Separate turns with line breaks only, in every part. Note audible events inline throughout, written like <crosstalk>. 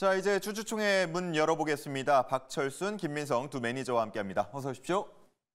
자, 이제 주주총회 문 열어보겠습니다. 박철순, 김민성 두 매니저와 함께합니다. 어서 오십시오.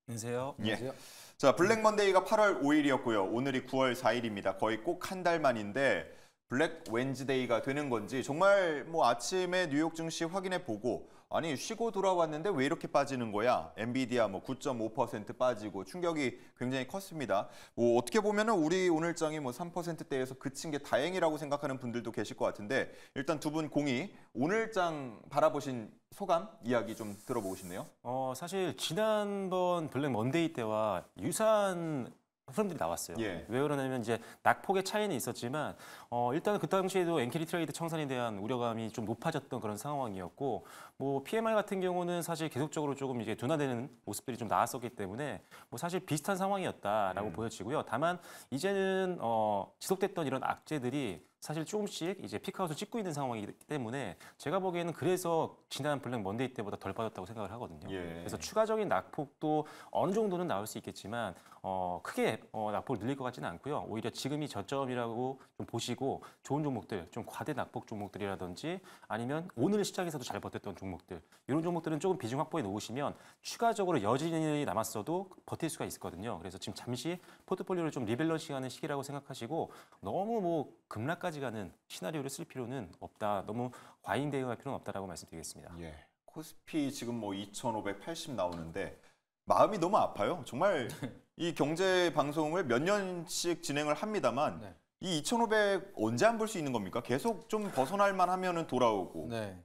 안녕하세요. 예. 안녕하세요. 자, 블랙 먼데이가 8월 5일이었고요. 오늘이 9월 4일입니다. 거의 꼭 한 달 만인데 블랙 웬즈데이가 되는 건지 정말 뭐 아침에 뉴욕 증시 확인해 보고 아니 쉬고 돌아왔는데 왜 이렇게 빠지는 거야? 엔비디아 뭐 9.5% 빠지고 충격이 굉장히 컸습니다. 뭐 어떻게 보면은 우리 오늘장이 뭐 3%대에서 그친 게 다행이라고 생각하는 분들도 계실 것 같은데 일단 두 분 공이 오늘장 바라보신 소감 이야기 좀 들어보고 싶네요.
어 사실 지난번 블랙 먼데이 때와 유사한 흐름들이 나왔어요. 예. 왜 그러냐면 이제 낙폭의 차이는 있었지만 어, 일단은 그 당시에도 엔케리 트레이드 청산에 대한 우려감이 좀 높아졌던 그런 상황이었고 뭐 PMI 같은 경우는 사실 계속적으로 조금 이제 둔화되는 모습들이 좀 나왔었기 때문에 뭐 사실 비슷한 상황이었다라고 음. 보여지고요. 다만 이제는 어, 지속됐던 이런 악재들이 사실 조금씩 이제 피크아웃을 찍고 있는 상황이기 때문에 제가 보기에는 그래서 지난 블랙 먼데이 때보다 덜 빠졌다고 생각을 하거든요. 예. 그래서 추가적인 낙폭도 어느 정도는 나올 수 있겠지만 어, 크게 어, 낙폭을 늘릴 것 같지는 않고요. 오히려 지금이 저점이라고 좀 보시고 좋은 종목들, 좀 과대 낙폭 종목들이라든지 아니면 오늘 시장에서도 잘 버텼던 종목들 이런 종목들은 조금 비중 확보해 놓으시면 추가적으로 여진이 남았어도 버틸 수가 있거든요. 그래서 지금 잠시 포트폴리오를 좀 리밸런싱하는 시기라고 생각하시고 너무 뭐 급락까지 가는 시나리오를 쓸 필요는 없다. 너무
과잉 대응할 필요는 없다라고 말씀드리겠습니다. 예. 코스피 지금 뭐 2,580 나오는데 마음이 너무 아파요. 정말 <laughs> 이 경제 방송을 몇 년씩 진행을 합니다만 네. 이2,500 언제 안 볼 수 있는 겁니까? 계속 좀 벗어날 만하면은
돌아오고. 네.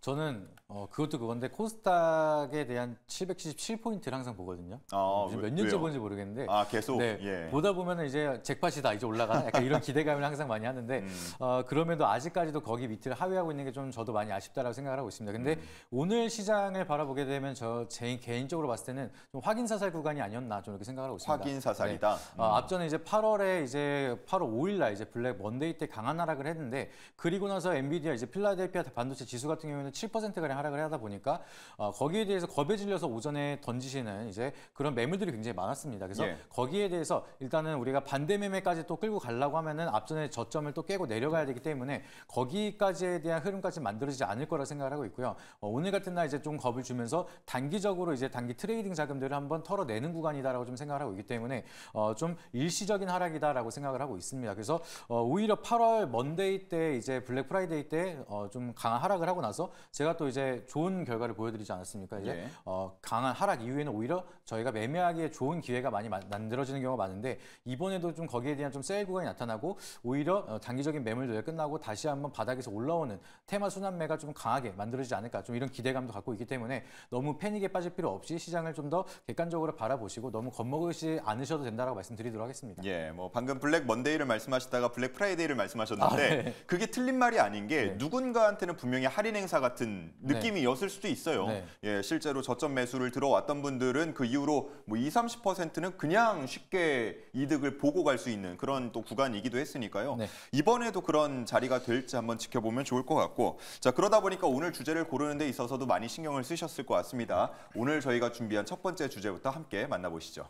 저는 어, 그것도 그건데 코스닥에 대한 777포인트를 항상 보거든요. 아, 몇 년째 보는지 모르겠는데. 아, 계속? 네, 예. 보다 보면 이제 잭팟이다, 이제 올라가. 약간 이런 <laughs> 기대감을 항상 많이 하는데 음. 어, 그럼에도 아직까지도 거기 밑을 하회하고 있는 게 좀 저도 많이 아쉽다라고 생각을 하고 있습니다. 근데 음. 오늘 시장을 바라보게 되면 저제 개인적으로 봤을 때는 좀 확인사살 구간이 아니었나 저는 렇게 생각을 하고 있습니다. 확인사살이다? 네. 음. 어, 앞전에 이제 8월에 이제 8월 5일 날 이제 블랙 먼데이 때 강한 하락을 했는데 그리고 나서 엔비디아 이제 필라델피아 반도체 지수가 같은 경우에는 7%가량 하락을 하다 보니까 어, 거기에 대해서 겁에 질려서 오전에 던지시는 이제 그런 매물들이 굉장히 많았습니다. 그래서 예. 거기에 대해서 일단은 우리가 반대 매매까지 또 끌고 가려고 하면은 앞전에 저점을 또 깨고 내려가야 되기 때문에 거기까지에 대한 흐름까지 만들어지지 않을 거라 생각을 하고 있고요. 어, 오늘 같은 날 이제 좀 겁을 주면서 단기적으로 이제 단기 트레이딩 자금들을 한번 털어내는 구간이다라고 좀 생각을 하고 있기 때문에 어, 좀 일시적인 하락이다라고 생각을 하고 있습니다. 그래서 어, 오히려 8월 먼데이 때 이제 블랙 프라이데이 때좀 어, 강한 하락을 하고 나서 제가 또 이제 좋은 결과를 보여드리지 않았습니까? 이제 예. 어, 강한 하락 이후에는 오히려 저희가 매매하기에 좋은 기회가 많이 마, 만들어지는 경우가 많은데 이번에도 좀 거기에 대한 좀 세일 구간이 나타나고 오히려 어, 단기적인 매물 조절 끝나고 다시 한번 바닥에서 올라오는 테마 순환매가 좀 강하게 만들어지지 않을까 좀 이런 기대감도 갖고 있기 때문에 너무 패닉에 빠질 필요 없이 시장을 좀 더 객관적으로 바라보시고 너무 겁먹으시 지 않으셔도 된다라고 말씀드리도록 하겠습니다. 예, 뭐 방금 블랙
먼데이를 말씀하시다가 블랙 프라이데이를 말씀하셨는데 아, 네. 그게 틀린 말이 아닌 게 네. 누군가한테는 분명히 할인 행사 같은 네. 느낌이었을 수도 있어요. 네. 예, 실제로 저점 매수를 들어왔던 분들은 그 이후로 뭐 20, 30%는 그냥 쉽게 이득을 보고 갈 수 있는 그런 또 구간이기도 했으니까요. 네. 이번에도 그런 자리가 될지 한번 지켜보면 좋을 것 같고 자 그러다 보니까 오늘 주제를 고르는 데 있어서도 많이 신경을 쓰셨을 것 같습니다. 오늘 저희가 준비한 첫 번째 주제부터 함께 만나보시죠.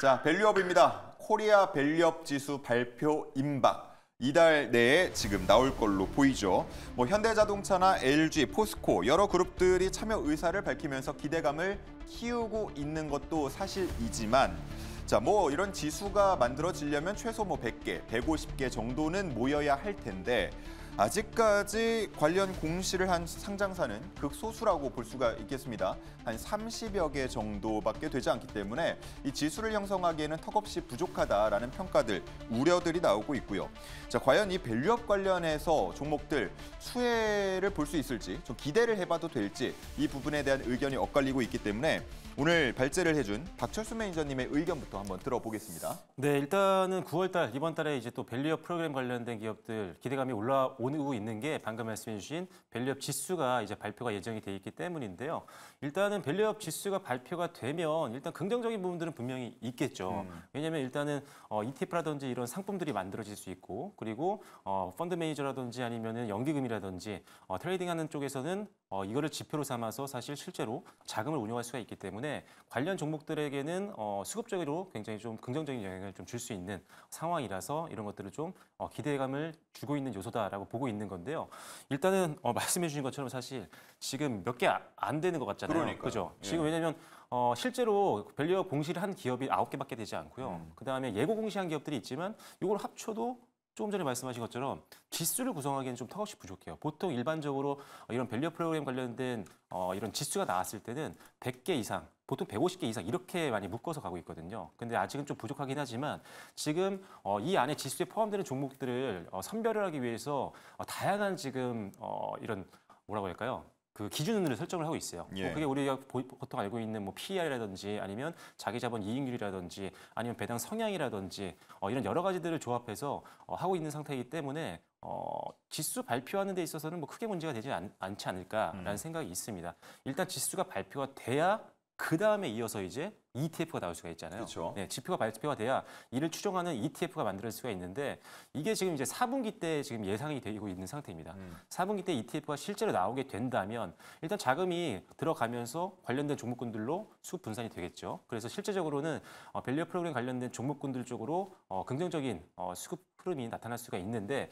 자, 밸류업입니다. 코리아 밸류업 지수 발표 임박. 이달 내에 지금 나올 걸로 보이죠. 뭐 현대자동차나 LG, 포스코 여러 그룹들이 참여 의사를 밝히면서 기대감을 키우고 있는 것도 사실이지만 자, 뭐 이런 지수가 만들어지려면 최소 뭐 100개, 150개 정도는 모여야 할 텐데 아직까지 관련 공시를 한 상장사는 극소수라고 볼 수가 있겠습니다. 한 30여 개 정도밖에 되지 않기 때문에 이 지수를 형성하기에는 턱없이 부족하다라는 평가들, 우려들이 나오고 있고요. 자, 과연 이 밸류업 관련해서 종목들 수혜를 볼 수 있을지, 좀 기대를 해봐도 될지 이 부분에 대한 의견이 엇갈리고 있기 때문에 오늘 발제를 해준 박철수 매니저님의 의견부터 한번 들어보겠습니다.
네, 일단은 9월달 이번 달에 이제 또 밸류업 프로그램 관련된 기업들 기대감이 올라오고 있는 게 방금 말씀해주신 밸류업 지수가 이제 발표가 예정이 돼 있기 때문인데요. 일단은 밸류업 지수가 발표가 되면 일단 긍정적인 부분들은 분명히 있겠죠. 음. 왜냐하면 일단은 어, ETF라든지 이런 상품들이 만들어질 수 있고 그리고 어, 펀드 매니저라든지 아니면은 연기금이라든지 어, 트레이딩하는 쪽에서는 어, 이거를 지표로 삼아서 사실 실제로 자금을 운용할 수가 있기 때문에 관련 종목들에게는 어, 수급적으로 굉장히 좀 긍정적인 영향을 좀 줄 수 있는 상황이라서 이런 것들을 좀 어, 기대감을 주고 있는 요소다라고 보고 있는 건데요. 일단은 어, <laughs> 말씀해 주신 것처럼 사실 지금 몇 개 안 되는 것 같잖아요. 그러니까 그죠? 지금 예. 왜냐면 어, 실제로 밸류업 공시를 한 기업이 아홉 개밖에 되지 않고요. 음. 그다음에 예고 공시한 기업들이 있지만 이걸 합쳐도 조금 전에 말씀하신 것처럼 지수를 구성하기에는 좀 턱없이 부족해요. 보통 일반적으로 이런 밸류 프로그램 관련된 어, 이런 지수가 나왔을 때는 100개 이상, 보통 150개 이상 이렇게 많이 묶어서 가고 있거든요. 근데 아직은 좀 부족하긴 하지만 지금 어, 이 안에 지수에 포함되는 종목들을 어, 선별을 하기 위해서 어, 다양한 지금 어, 이런 뭐라고 할까요? 그 기준을 설정을 하고 있어요. 뭐 예. 뭐 그게 우리가 보통 알고 있는 뭐 PER라든지 아니면 자기자본 이익률이라든지 아니면 배당 성향이라든지 어, 이런 여러 가지들을 조합해서 어, 하고 있는 상태이기 때문에 어, 지수 발표하는 데 있어서는 뭐 크게 문제가 되지 않, 지 않을까라는 음. 생각이 있습니다. 일단 지수가 발표가 돼야 그 다음에 이어서 이제 ETF가 나올 수가 있잖아요. 그렇죠. 네, 지표가 발표가 돼야 이를 추정하는 ETF가 만들 수가 있는데 이게 지금 이제 4분기 때 지금 예상이 되고 있는 상태입니다. 음. 4분기 때 ETF가 실제로 나오게 된다면 일단 자금이 들어가면서 관련된 종목군들로 수 분산이 되겠죠. 그래서 실제적으로는 어, 밸류 프로그램 관련된 종목군들 쪽으로 어, 긍정적인 어, 수급 흐름이 나타날 수가 있는데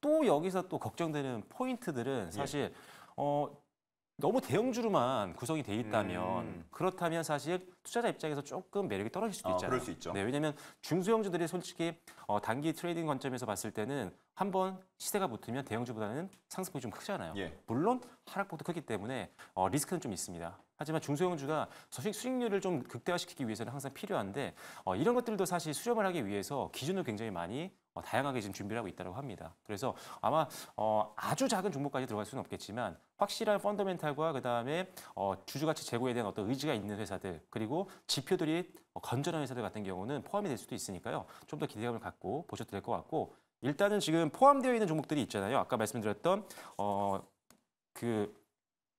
또 여기서 또 걱정되는 포인트들은 예. 사실 예. 어, 너무 대형주로만 구성이 돼 있다면 음. 그렇다면 사실 투자자 입장에서 조금 매력이 떨어질 수도 아, 있잖아요. 그럴 수 있죠. 네, 왜냐하면 중소형주들이 솔직히 어, 단기 트레이딩 관점에서 봤을 때는 한 번 시세가 붙으면 대형주보다는 상승폭이 좀 크잖아요. 예. 물론 하락폭도 크기 때문에 어, 리스크는 좀 있습니다. 하지만 중소형주가 수익 수익률을 좀 극대화시키기 위해서는 항상 필요한데 어, 이런 것들도 사실 수렴을 하기 위해서 기준을 굉장히 많이 어, 다양하게 지금 준비를 하고 있다고 합니다. 그래서 아마 어, 아주 작은 종목까지 들어갈 수는 없겠지만 확실한 펀더멘탈과 그다음에 어, 주주가치 제고에 대한 어떤 의지가 있는 회사들 그리고 지표들이 어, 건전한 회사들 같은 경우는 포함이 될 수도 있으니까요. 좀 더 기대감을 갖고 보셔도 될 것 같고 일단은 지금 포함되어 있는 종목들이 있잖아요. 아까 말씀드렸던 어, 그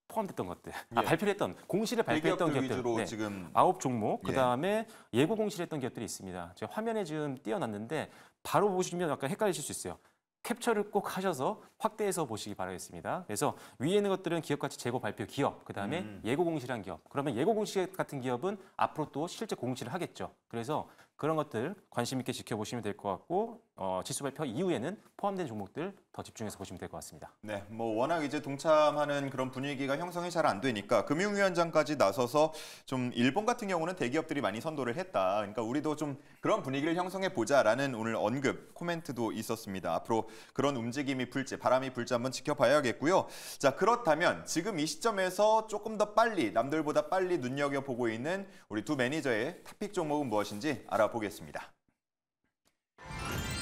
포함됐던 것들, 아, 예. 아, 발표 했던 공시를 발표했던 기업들 네. 지금 아홉 종목, 예. 그 다음에 예고 공시를 했던 기업들이 있습니다. 제가 화면에 지금 띄어놨는데 바로 보시면 약간 헷갈리실 수 있어요. 캡처를 꼭 하셔서 확대해서 보시기 바라겠습니다. 그래서 위에 있는 것들은 기업가치 재고 발표 기업, 그 다음에 음. 예고 공시란 기업. 그러면 예고 공시 같은 기업은 앞으로 또 실제 공시를 하겠죠. 그래서 그런 것들 관심 있게 지켜보시면 될 것 같고 어, 지수 발표 이후에는 포함된 종목들 더 집중해서 보시면 될 것 같습니다.
네, 뭐 워낙 이제 동참하는 그런 분위기가 형성이 잘 안 되니까 금융위원장까지 나서서 좀 일본 같은 경우는 대기업들이 많이 선도를 했다. 그러니까 우리도 좀 그런 분위기를 형성해 보자라는 오늘 언급 코멘트도 있었습니다. 앞으로 그런 움직임이 불지 바람이 불지 한번 지켜봐야겠고요. 자 그렇다면 지금 이 시점에서 조금 더 빨리 남들보다 빨리 눈여겨 보고 있는 우리 두 매니저의 탑픽 종목은 뭐? 무엇인지 알아보겠습니다.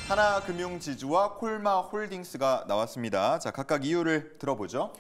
하나금융지주와 콜마홀딩스가 나왔습니다. 자, 각각 이유를 들어보죠.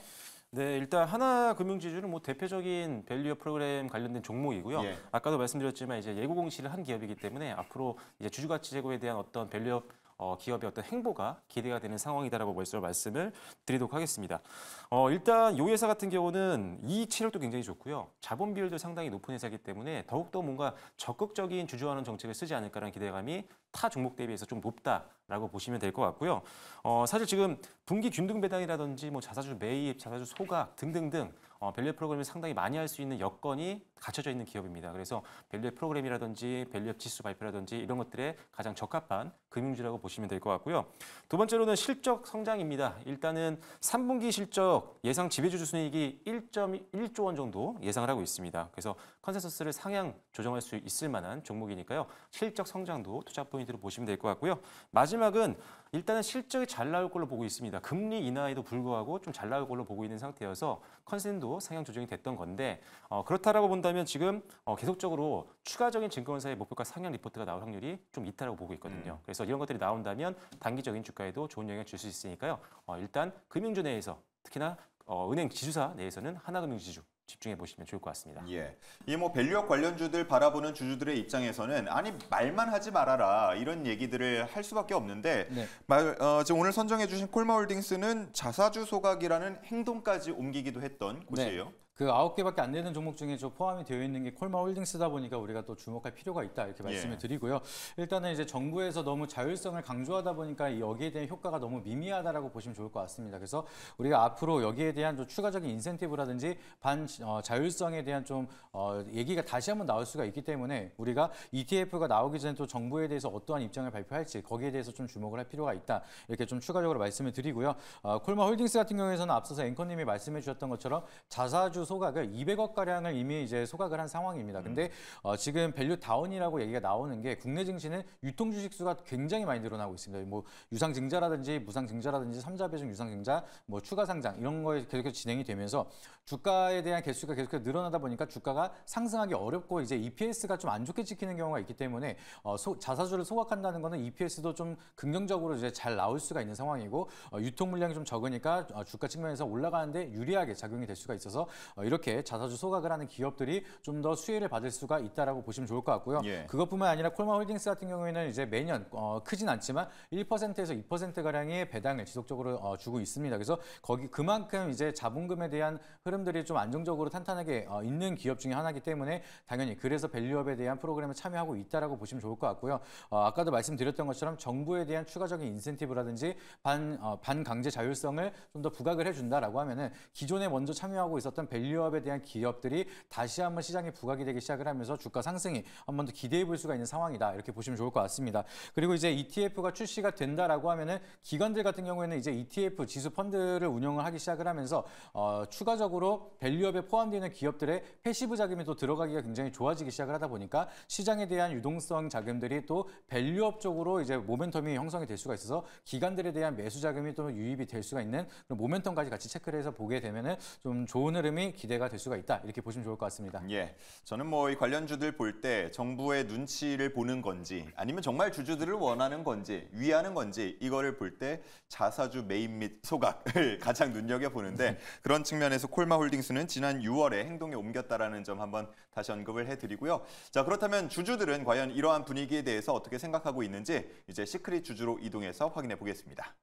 네, 일단 하나금융지주는 뭐 대표적인 밸류어
프로그램 관련된 종목이고요. 예. 아까도 말씀드렸지만 이제 예고 공시를 한 기업이기 때문에 앞으로 이제 주주가치 제고에 대한 어떤 밸류어 어, 기업의 어떤 행보가 기대가 되는 상황이다라고 벌써 말씀을 드리도록 하겠습니다. 어, 일단 이 회사 같은 경우는 이익 체력도 굉장히 좋고요. 자본 비율도 상당히 높은 회사이기 때문에 더욱더 뭔가 적극적인 주주하는 정책을 쓰지 않을까라는 기대감이 타 종목 대비해서 좀 높다라고 보시면 될 것 같고요. 어, 사실 지금 분기 균등 배당이라든지 뭐 자사주 매입, 자사주 소각 등등등 어, 밸류 프로그램을 상당히 많이 할 수 있는 여건이 갖춰져 있는 기업입니다. 그래서 밸류 프로그램이라든지 밸류 지수 발표라든지 이런 것들에 가장 적합한 금융주라고 보시면 될 것 같고요. 두 번째로는 실적 성장입니다. 일단은 3분기 실적 예상 지배주주 순이익이 1.1조 원 정도 예상을 하고 있습니다. 그래서 컨센서스를 상향 조정할 수 있을 만한 종목이니까요. 실적 성장도 투자 포인트 포인트로 보시면 될 것 같고요. 마지막은 일단은 실적이 잘 나올 걸로 보고 있습니다. 금리 인하에도 불구하고 좀 잘 나올 걸로 보고 있는 상태여서 컨센도 상향 조정이 됐던 건데 어, 그렇다라고 본다면 지금 어, 계속적으로 추가적인 증권사의 목표가 상향 리포트가 나올 확률이 좀 있다라고 보고 있거든요. 음. 그래서 이런 것들이 나온다면 단기적인 주가에도 좋은 영향을 줄 수 있으니까요. 어, 일단 금융주
내에서 특히나 어, 은행 지주사 내에서는 하나금융지주 집중해 보시면 좋을 것 같습니다. 예. 이 뭐 밸류업 관련주들 바라보는 주주들의 입장에서는 아니 말만 하지 말아라 이런 얘기들을 할 수밖에 없는데 네. 말, 어, 지금 오늘 선정해 주신 콜마홀딩스는 자사주
소각이라는 행동까지 옮기기도 했던 네. 곳이에요. 네. 그 아홉 개밖에 안 되는 종목 중에 저 포함이 되어 있는 게 콜마 홀딩스다 보니까 우리가 또 주목할 필요가 있다 이렇게 예. 말씀을 예. 드리고요. 일단은 이제 정부에서 너무 자율성을 강조하다 보니까 여기에 대한 효과가 너무 미미하다라고 보시면 좋을 것 같습니다. 그래서 우리가 앞으로 여기에 대한 좀 추가적인 인센티브라든지 반 어, 자율성에 대한 좀 어, 얘기가 다시 한번 나올 수가 있기 때문에 우리가 ETF가 나오기 전에 또 정부에 대해서 어떠한 입장을 발표할지 거기에 대해서 좀 주목을 할 필요가 있다 이렇게 좀 추가적으로 말씀을 드리고요. 어, 콜마 홀딩스 같은 경우에는 앞서서 앵커님이 말씀해 주셨던 것처럼 자사주 소각을 200억 가량을 이미 이제 소각을 한 상황입니다. 근데 음. 어, 지금 밸류 다운이라고 얘기가 나오는 게 국내 증시는 유통 주식 수가 굉장히 많이 늘어나고 있습니다. 뭐 유상 증자라든지 무상 증자라든지 삼자 배정 유상 증자, 뭐 추가 상장 이런 거에 계속해서 진행이 되면서 주가에 대한 개수가 계속해서 늘어나다 보니까 주가가 상승하기 어렵고 이제 EPS가 좀 안 좋게 찍히는 경우가 있기 때문에 어, 소, 자사주를 소각한다는 거는 EPS도 좀 긍정적으로 이제 잘 나올 수가 있는 상황이고 어, 유통 물량이 좀 적으니까 어, 주가 측면에서 올라가는데 유리하게 작용이 될 수가 있어서 어, 이렇게 자사주 소각을 하는 기업들이 좀 더 수혜를 받을 수가 있다라고 보시면 좋을 것 같고요. 예. 그것뿐만 아니라 콜마홀딩스 같은 경우에는 이제 매년 어, 크진 않지만 1%에서 2% 가량의 배당을 지속적으로 어, 주고 있습니다. 그래서 거기 그만큼 이제 자본금에 대한 흐름들이 좀 안정적으로 탄탄하게 어, 있는 기업 중에 하나이기 때문에 당연히 그래서 밸류업에 대한 프로그램에 참여하고 있다라고 보시면 좋을 것 같고요. 어, 아까도 말씀드렸던 것처럼 정부에 대한 추가적인 인센티브라든지 반 어, 반강제 자율성을 좀 더 부각을 해준다라고 하면은 기존에 먼저 참여하고 있었던 밸류 밸류업에 대한 기업들이 다시 한번 시장에 부각이 되기 시작을 하면서 주가 상승이 한번 더 기대해 볼 수가 있는 상황이다. 이렇게 보시면 좋을 것 같습니다. 그리고 이제 ETF가 출시가 된다라고 하면은 기관들 같은 경우에는 이제 ETF 지수 펀드를 운영을 하기 시작을 하면서 어, 추가적으로 밸류업에 포함되는 기업들의 패시브 자금이 또 들어가기가 굉장히 좋아지기 시작을 하다 보니까 시장에 대한 유동성 자금들이 또 밸류업 쪽으로 이제 모멘텀이 형성이 될 수가 있어서 기관들에 대한 매수 자금이 또 유입이 될 수가 있는 모멘텀까지 같이 체크를 해서 보게 되면은 좀 좋은 흐름이 기대가 될 수가 있다 이렇게 보시면 좋을 것 같습니다.
예, 저는 뭐 이 관련주들 볼 때 정부의 눈치를 보는 건지 아니면 정말 주주들을 원하는 건지 위하는 건지 이거를 볼 때 자사주 메인 및 소각을 <laughs> 가장 눈여겨 보는데 <laughs> 그런 측면에서 콜마홀딩스는 지난 6월에 행동에 옮겼다라는 점 한번 다시 언급을 해드리고요. 자 그렇다면 주주들은 과연 이러한 분위기에 대해서 어떻게 생각하고 있는지 이제 시크릿 주주로 이동해서 확인해 보겠습니다.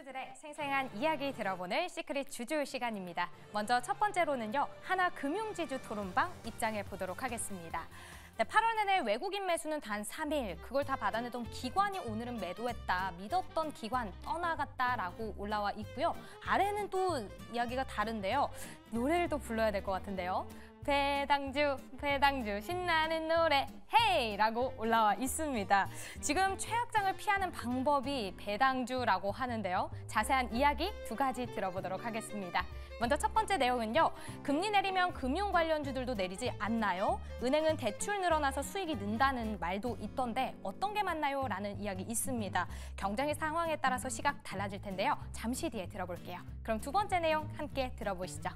주주들의 생생한 이야기 들어보는 시크릿 주주 시간입니다. 먼저 첫 번째로는요. 하나금융지주 토론방 입장해 보도록 하겠습니다. 8월 에는 외국인 매수는 단 3일, 그걸 다 받아내던 기관이 오늘은 매도했다, 믿었던 기관 떠나갔다라고 올라와 있고요. 아래는 또 이야기가 다른데요. 노래를 또 불러야 될 것 같은데요. 배당주 배당주 신나는 노래 헤이 라고 올라와 있습니다 지금 최악장을 피하는 방법이 배당주라고 하는데요 자세한 이야기 두 가지 들어보도록 하겠습니다 먼저 첫 번째 내용은요 금리 내리면 금융 관련주들도 내리지 않나요? 은행은 대출 늘어나서 수익이 는다는 말도 있던데 어떤 게 맞나요? 라는 이야기 있습니다 경쟁의 상황에 따라서 시각 달라질 텐데요 잠시 뒤에 들어볼게요 그럼 두 번째 내용 함께 들어보시죠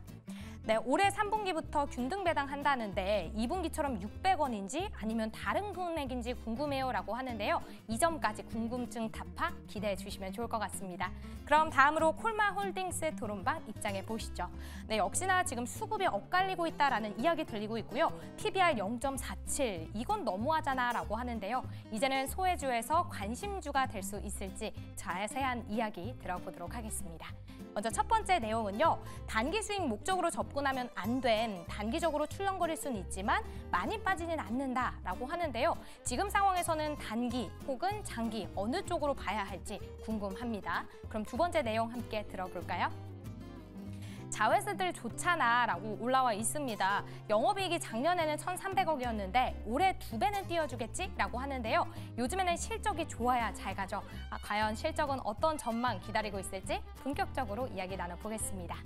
네, 올해 3분기부터 균등 배당한다는데 2분기처럼 600원인지 아니면 다른 금액인지 궁금해요라고 하는데요. 이 점까지 궁금증 답하 기대해 주시면 좋을 것 같습니다. 그럼 다음으로 콜마홀딩스 도론방 입장해 보시죠. 네, 역시나 지금 수급이 엇갈리고 있다라는 이야기 들리고 있고요. PBR 0.47 이건 너무하잖아라고 하는데요. 이제는 소외주에서 관심주가 될 수 있을지 자세한 이야기 들어보도록 하겠습니다. 먼저 첫 번째 내용은요. 단기 수익 목적으로 접 접근하면 안 된 단기적으로 출렁거릴 수는 있지만 많이 빠지는 않는다라고 하는데요. 지금 상황에서는 단기 혹은 장기 어느 쪽으로 봐야 할지 궁금합니다. 그럼 두 번째 내용 함께 들어볼까요? 자회사들 좋잖아 라고 올라와 있습니다. 영업이익이 작년에는 1,300억이었는데 올해 두 배는 띄워주겠지? 라고 하는데요. 요즘에는 실적이 좋아야 잘 가죠. 아, 과연 실적은 어떤 전망 기다리고 있을지 본격적으로 이야기 나눠보겠습니다.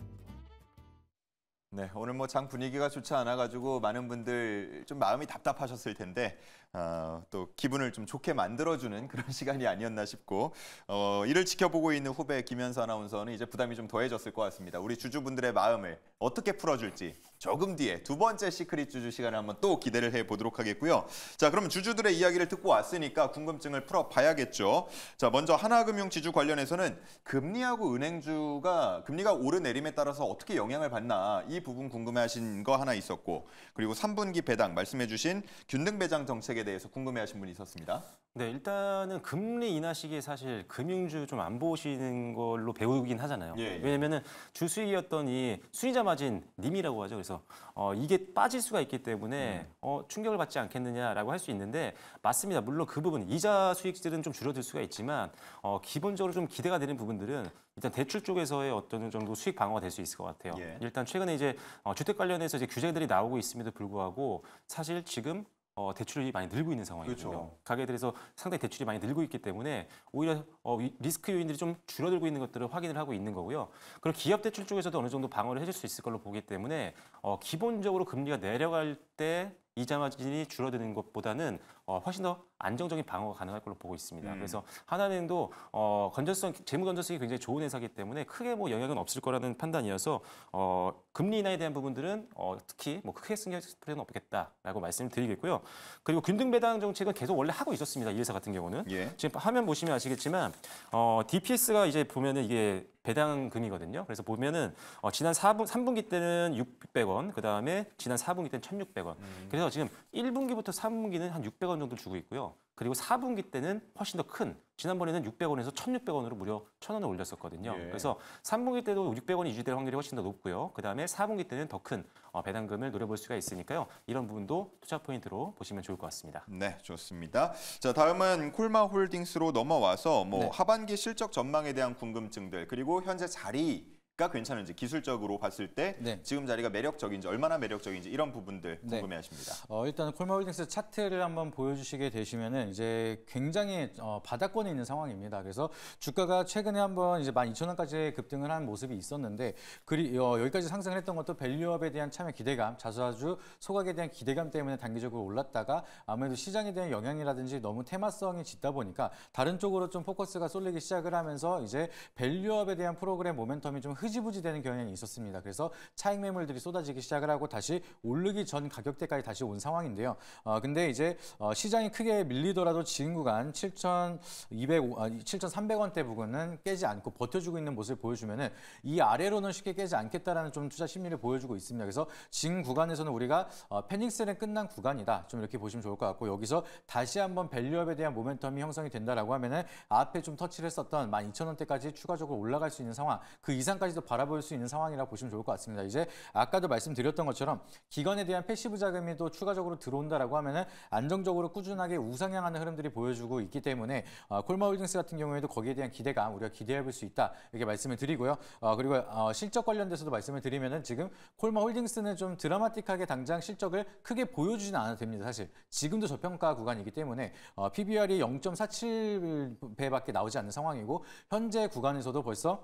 네, 오늘 뭐 장 분위기가 좋지 않아가지고 많은 분들 좀 마음이 답답하셨을 텐데 어, 또 기분을 좀 좋게 만들어주는 <laughs> 그런 시간이 아니었나 싶고 어, 이를 지켜보고 있는 후배 김현서 아나운서는 이제 부담이 좀 더해졌을 것 같습니다. 우리 주주분들의 마음을 어떻게 풀어줄지 조금 뒤에 두 번째 시크릿 주주 시간에 한번 또 기대를 해보도록 하겠고요. 자, 그러면 주주들의 이야기를 듣고 왔으니까 궁금증을 풀어봐야겠죠. 자, 먼저 하나금융 지주 관련해서는 금리하고 은행주가 금리가 오르내림에 따라서 어떻게 영향을 받나 이 부분 궁금해하신 거 하나 있었고 그리고 3분기 배당 말씀해주신 균등 배당 정책에 대해서 궁금해하신 분이 있었습니다.
네, 일단은 금리 인하 시기에 사실 금융주 좀 안 보시는 걸로 배우긴 하잖아요. 예, 예. 왜냐면은 주수익이었던 이 순이자만 폴리아마 님이라고 하죠. 그래서 어, 이게 빠질 수가 있기 때문에 네. 어, 충격을 받지 않겠느냐라고 할 수 있는데 맞습니다. 물론 그 부분 이자 수익들은 좀 줄어들 수가 있지만 어, 기본적으로 좀 기대가 되는 부분들은 일단 대출 쪽에서의 어떤 정도 수익 방어가 될 수 있을 것 같아요. 예. 일단 최근에 이제 어, 주택 관련해서 이제 규제들이 나오고 있음에도 불구하고 사실 지금 어, 대출이 많이 늘고 있는 상황이거든요. 그렇죠. 가게들에서 상당히 대출이 많이 늘고 있기 때문에 오히려 어, 리스크 요인들이 좀 줄어들고 있는 것들을 확인을 하고 있는 거고요. 그리고 기업 대출 쪽에서도 어느 정도 방어를 해줄 수 있을 걸로 보기 때문에 어, 기본적으로 금리가 내려갈 때 이자 마진이 줄어드는 것보다는 어, 훨씬 더 안정적인 방어가 가능할 걸로 보고 있습니다. 음. 그래서 하나은행도 어, 건전성 재무 건전성이 굉장히 좋은 회사기 때문에 크게 뭐 영향은 없을 거라는 판단이어서 어, 금리 인하에 대한 부분들은 어, 특히 뭐 크게 승계 할프레는 없겠다라고 말씀을 드리겠고요. 그리고 균등 배당 정책은 계속 원래 하고 있었습니다. 이 회사 같은 경우는 예. 지금 화면 보시면 아시겠지만 어, DPS가 이제 보면은 이게 배당금이거든요. 그래서 보면은 어, 지난 4분, 3분기 때는 600원, 그 다음에 지난 4분기 때는 1,600원. 음. 그래서 지금 1분기부터 3분기는 한 600원 정도 주고 있고요. 그리고 4분기 때는 훨씬 더 큰 지난번에는 600원에서 1,600원으로 무려 1,000원을 올렸었거든요. 예. 그래서 3분기 때도 600원이 유지될 확률이 훨씬 더 높고요. 그다음에 4분기 때는 더큰 어,
배당금을 노려볼 수가 있으니까요. 이런 부분도 투자 포인트로 보시면 좋을 것 같습니다. 네, 좋습니다. 자, 다음은 콜마 홀딩스로 넘어와서 뭐 네. 하반기 실적 전망에 대한 궁금증들 그리고 현재 자리 가 괜찮은지 기술적으로 봤을 때 네. 지금 자리가 매력적인지 얼마나 매력적인지 이런 부분들 궁금해하십니다.
네. 어, 일단 콜마홀딩스 차트를 한번 보여주시게 되시면은 이제 굉장히 어, 바닥권에 있는 상황입니다. 그래서 주가가 최근에 한번 이제 12,000원까지 급등을 한 모습이 있었는데 그리 어, 여기까지 상승 했던 것도 밸류업에 대한 참여 기대감, 자수자주 소각에 대한 기대감 때문에 단기적으로 올랐다가 아무래도 시장에 대한 영향이라든지 너무 테마성이 짙다 보니까 다른 쪽으로 좀 포커스가 쏠리기 시작을 하면서 이제 밸류업에 대한 프로그램 모멘텀이 좀 흐. 흐지부지 되는 경향이 있었습니다. 그래서 차익 매물들이 쏟아지기 시작을 하고 다시 오르기 전 가격대까지 다시 온 상황인데요. 어, 근데 이제 어, 시장이 크게 밀리더라도 지금 구간 7,200, 7,300원대 어, 부근은 깨지 않고 버텨주고 있는 모습을 보여주면은 이 아래로는 쉽게 깨지 않겠다라는 좀 투자 심리를 보여주고 있습니다. 그래서 지금 구간에서는 우리가 어, 패닉셀은 끝난 구간이다. 좀 이렇게 보시면 좋을 것 같고 여기서 다시 한번 밸류업에 대한 모멘텀이 형성이 된다라고 하면은 앞에 좀 터치를 했었던 12,000원대까지 추가적으로 올라갈 수 있는 상황 그 이상까지 차원에서 바라볼 수 있는 상황이라 보시면 좋을 것 같습니다. 이제 아까도 말씀드렸던 것처럼 기관에 대한 패시브 자금이 또 추가적으로 들어온다라고 하면은 안정적으로 꾸준하게 우상향하는 흐름들이 보여주고 있기 때문에 어, 콜마홀딩스 같은 경우에도 거기에 대한 기대감 우리가 기대해볼 수 있다 이렇게 말씀을 드리고요. 어, 그리고 어, 실적 관련돼서도 말씀을 드리면은 지금 콜마홀딩스는 좀 드라마틱하게 당장 실적을 크게 보여주지는 않아도 됩니다. 사실 지금도 저평가 구간이기 때문에 어, PBR이 0.47배밖에 나오지 않는 상황이고 현재 구간에서도 벌써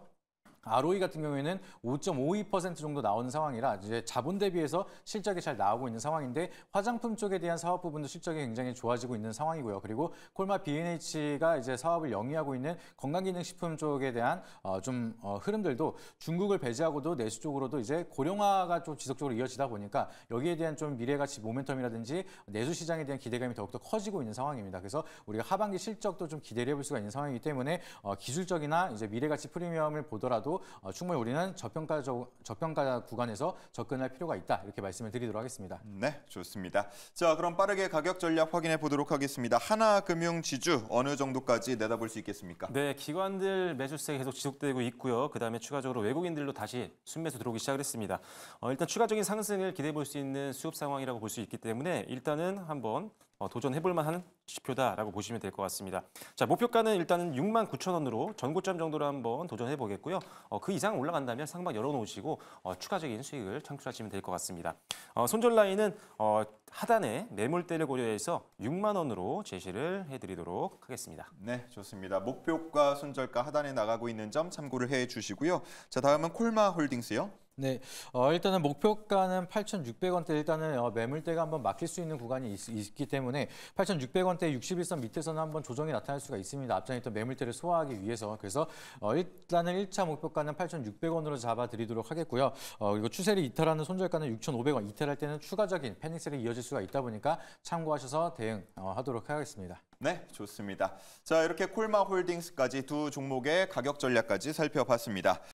ROE 같은 경우에는 5.52% 정도 나오는 상황이라 이제 자본 대비해서 실적이 잘 나오고 있는 상황인데 화장품 쪽에 대한 사업 부분도 실적이 굉장히 좋아지고 있는 상황이고요. 그리고 콜마 B&H가 이제 사업을 영위하고 있는 건강기능식품 쪽에 대한 어, 좀 어, 흐름들도 중국을 배제하고도 내수 쪽으로도 이제 고령화가 좀 지속적으로 이어지다 보니까 여기에 대한 좀 미래가치 모멘텀이라든지 내수 시장에 대한 기대감이 더욱더 커지고 있는 상황입니다. 그래서 우리가 하반기 실적도 좀 기대를 해볼 수가 있는 상황이기 때문에 어, 기술적이나 이제 미래가치 프리미엄을 보더라도 어, 충분히 우리는 저평가 저, 저평가 구간에서 접근할 필요가 있다 이렇게 말씀을 드리도록 하겠습니다. 네, 좋습니다.
자, 그럼 빠르게 가격 전략 확인해 보도록 하겠습니다. 하나금융지주 어느 정도까지 내다볼 수 있겠습니까?
네, 기관들 매수세 계속 지속되고 있고요. 그다음에 추가적으로 외국인들로 다시 순매수 들어오기 시작 했습니다. 어, 일단 추가적인 상승을 기대해 볼 수 있는 수급 상황이라고 볼 수 있기 때문에 일단은 한번 어, 도전해볼 만한 지표다라고 보시면 될 것 같습니다. 자 목표가는 일단은 6만 9천 원으로 전고점 정도로 한번 도전해 보겠고요. 어, 그 이상 올라간다면 상방 열어놓으시고 어, 추가적인 수익을 창출하시면 될 것 같습니다.
어, 손절 라인은 어, 하단에 매물대를 고려해서 6만 원으로 제시를 해드리도록 하겠습니다. 네, 좋습니다. 목표가 손절가 하단에 나가고 있는 점 참고를 해주시고요. 자 다음은 콜마 홀딩스요.
네, 어, 일단은 목표가는 8,600원대 일단은 어, 매물대가 한번 막힐 수 있는 구간이 있, 기 때문에 8,600원대 61선 밑에서는 한번 조정이 나타날 수가 있습니다. 앞전있던 매물대를 소화하기 위해서 그래서 어, 일단은 1차 목표가는 8,600원으로 잡아드리도록 하겠고요. 어, 그리고 추세를 이탈하는 손절가는 6,500원 이탈할 때는 추가적인 패닉셀이 이어질 수가 있다 보니까 참고하셔서 대응하도록 어, 하겠습니다.
네, 좋습니다. 자, 이렇게 콜마 홀딩스까지 두 종목의 가격 전략까지 살펴봤습니다.